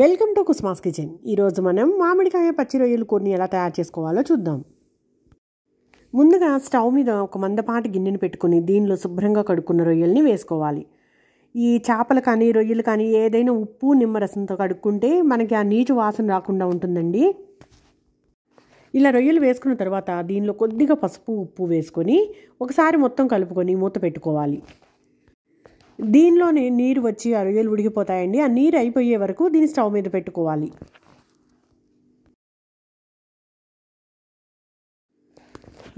Welcome to కుస్మాస్ kitchen ఈరోజు మనం మామిడికాయ పచ్చి రొయ్యలు కూరని ఎలా తయారు చేసుకోవాలో చూద్దాం ముందుగా స్టవ్ మీద ఒక మందపాటి గిన్నెను పెట్టుకుని దీనిలో శుభ్రంగా కడుక్కున్న రొయ్యల్ని వేసుకోవాలి ఈ చేపలు కానీ రొయ్యలు కానీ ఏదైనా ఉప్పు నిమ్మరసంతో కడుక్కుంటే మనకి ఆ నీచు వాసన రాకుండా ఉంటుందండి ఇలా రొయ్యలు వేసుకున్న తర్వాత దీనిలో కొద్దిగా పసుపు ఉప్పు వేసుకొని ఒకసారి మొత్తం కలుపుకొని మూత పెట్టుకోవాలి దీనిలోనే నీరు వచ్చి రొయ్యలు ఉడికిపోతాయండి ఆ నీరు అయిపోయే వరకు దీన్ని స్టవ్ మీద పెట్టుకోవాలి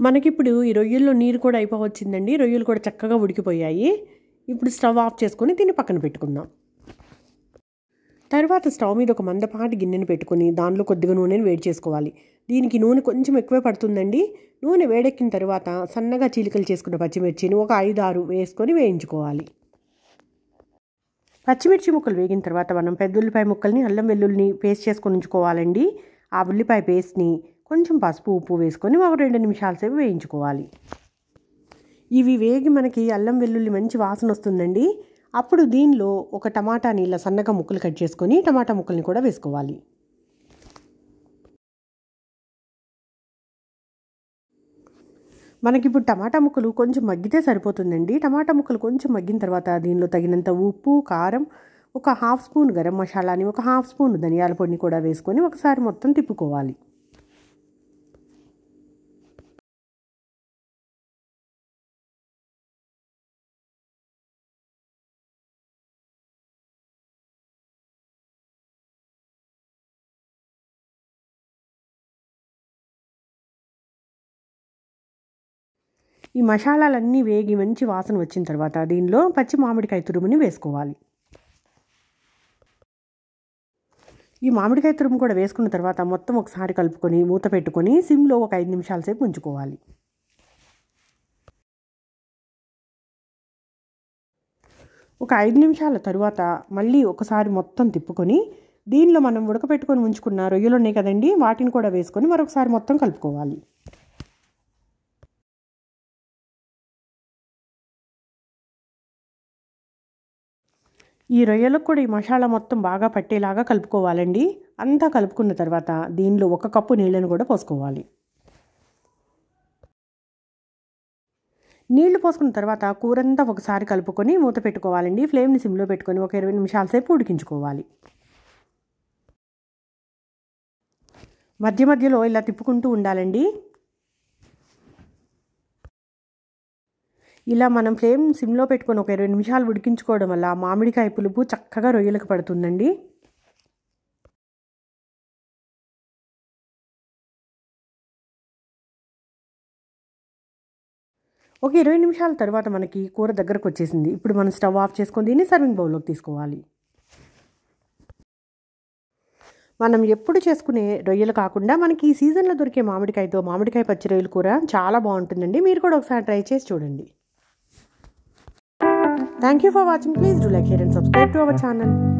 మనకిప్పుడు ఈ రొయ్యల్లో నీరు కూడా అయిపోవచ్చిందండి రొయ్యలు కూడా చక్కగా ఉడికిపోయాయి ఇప్పుడు స్టవ్ ఆఫ్ చేసుకొని దీన్ని పక్కన పెట్టుకుందాం తర్వాత స్టవ్ మీద ఒక మందపాటి గిన్నెను పెట్టుకుని దానిలో కొద్దిగా నూనెను వేడి చేసుకోవాలి దీనికి నూనె కొంచెం ఎక్కువే పడుతుందండి నూనె వేడెక్కిన తర్వాత సన్నగా చీలికలు చేసుకున్న పచ్చిమిర్చిని ఒక ఐదు ఆరు వేసుకొని వేయించుకోవాలి పచ్చిమిర్చి ముక్కలు వేగిన తర్వాత మనం పెద్ద ఉల్లిపాయ ముక్కల్ని అల్లం వెల్లుల్లిని పేస్ట్ చేసుకొని ఉంచుకోవాలండి ఆ ఉల్లిపాయ పేస్ట్ని కొంచెం పసుపు ఉప్పు వేసుకొని ఒక రెండు నిమిషాల సేపు వేయించుకోవాలి ఇవి వేగి మనకి అల్లం వెల్లుల్లి మంచి వాసన వస్తుందండి అప్పుడు దీనిలో ఒక టమాటా నీళ్ళ సన్నగా ముక్కలు కట్ చేసుకొని టమాటా ముక్కల్ని కూడా వేసుకోవాలి మనకి ఇప్పుడు టమాటా ముక్కలు కొంచెం మగ్గితే సరిపోతుందండి టమాటా ముక్కలు కొంచెం మగ్గిన తర్వాత దీనిలో తగినంత ఉప్పు కారం ఒక హాఫ్ స్పూన్ గరం మసాలాని ఒక హాఫ్ స్పూన్ ధనియాల పొడిని కూడా వేసుకొని ఒకసారి మొత్తం తిప్పుకోవాలి ఈ మసాలాలన్నీ వేగి మంచి వాసన వచ్చిన తర్వాత దీనిలో పచ్చి మామిడికాయ తురుముని వేసుకోవాలి ఈ మామిడికాయ తురుము కూడా వేసుకున్న తర్వాత మొత్తం ఒకసారి కలుపుకొని మూత పెట్టుకొని సిమ్లో ఒక ఐదు నిమిషాల సేపు ఉంచుకోవాలి ఒక ఐదు నిమిషాల తరువాత మళ్ళీ ఒకసారి మొత్తం తిప్పుకొని దీనిలో మనం ఉడకపెట్టుకొని ఉంచుకున్న రొయ్యలు ఉన్నాయి కదండి వాటిని కూడా వేసుకొని మరొకసారి మొత్తం కలుపుకోవాలి ఈ రొయ్యలకు కూడా ఈ మసాలా మొత్తం బాగా పట్టేలాగా కలుపుకోవాలండి అంతా కలుపుకున్న తర్వాత దీనిలో ఒక కప్పు నీళ్ళను కూడా పోసుకోవాలి నీళ్లు పోసుకున్న తర్వాత కూరంతా ఒకసారి కలుపుకొని మూత పెట్టుకోవాలండి ఫ్లేమ్ని సిమ్లో పెట్టుకొని ఒక ఇరవై నిమిషాల సేపు ఉడికించుకోవాలి మధ్య మధ్యలో ఇలా తిప్పుకుంటూ ఉండాలండి ఇలా మనం ఫ్లేమ్ సిమ్లో పెట్టుకొని ఒక ఇరవై నిమిషాలు ఉడికించుకోవడం వల్ల మామిడికాయ పులుపు చక్కగా రొయ్యలకు పడుతుందండి ఒక ఇరవై నిమిషాల తర్వాత మనకి కూర దగ్గరకు వచ్చేసింది ఇప్పుడు మనం స్టవ్ ఆఫ్ చేసుకొని దీన్ని సర్వింగ్ బౌల్లోకి తీసుకోవాలి మనం ఎప్పుడు చేసుకునే రొయ్యలు కాకుండా మనకి ఈ సీజన్లో దొరికే మామిడికాయతో మామిడికాయ పచ్చి రొయ్యలు కూర చాలా బాగుంటుందండి మీరు కూడా ఒకసారి ట్రై చేసి చూడండి Thank you for watching. Please do like, share, and subscribe to our channel.